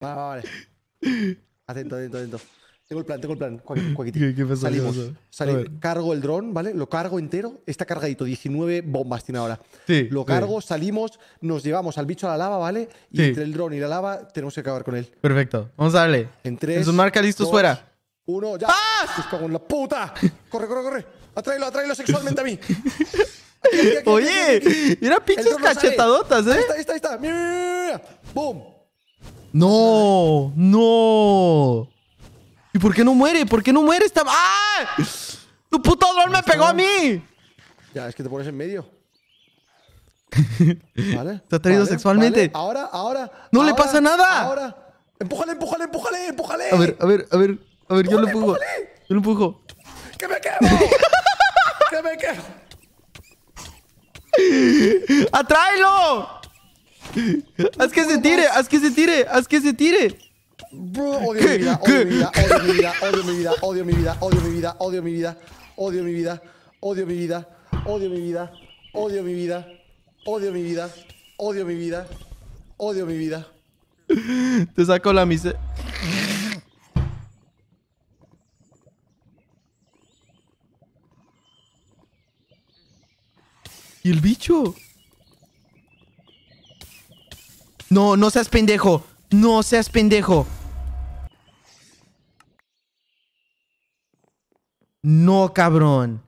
Vale, vale. Atento, atento, atento. Tengo el plan, tengo el plan. Salimos. Cargo el dron, ¿vale? Lo cargo entero. Está cargadito. 19 bombas tiene ahora. Sí. Lo cargo, salimos, nos llevamos al bicho a la lava, ¿vale? Y entre el dron y la lava tenemos que acabar con él. Perfecto. Vamos a darle. En tres. marca, listo, fuera. Uno, ya. ¡Ah! cago en la puta! Corre, corre, corre. Atráelo, atráelo sexualmente a mí. Oye, mira pinches cachetadotas, ¿eh? Ahí está, ahí está, boom ¡Bum! No, no. ¿Y por qué no muere? ¿Por qué no muere esta... ¡Ah! ¡Tu puto dron me pegó a mí! Ya, es que te pones en medio. ¿Vale? Te ha traído sexualmente. Ahora, ahora. ¡No le pasa nada! Ahora. Empújale, empújale, empújale, empújale. A ver, a ver, a ver. A ver, yo lo empujo. Empújale. Yo lo empujo. ¡Que me quemo! ¡Que me quemo! ¡Atráelo! ¡Haz que se tire! ¡Haz que se tire! ¡Haz que se tire! Bro, odio mi vida, odio mi vida, odio mi vida, odio mi vida, odio mi vida, odio mi vida, odio mi vida, odio mi vida, odio mi vida, odio mi vida, odio mi vida, odio mi vida, odio mi vida. Te saco la mise ¿Y el bicho? No, no seas pendejo. No seas pendejo. No, cabrón.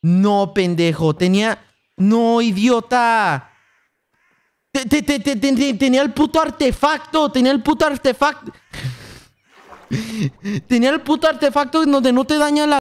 No, pendejo. Tenía... No, idiota. tenía el puto artefacto. Tenía el puto artefacto. tenía el puto artefacto donde no te daña la...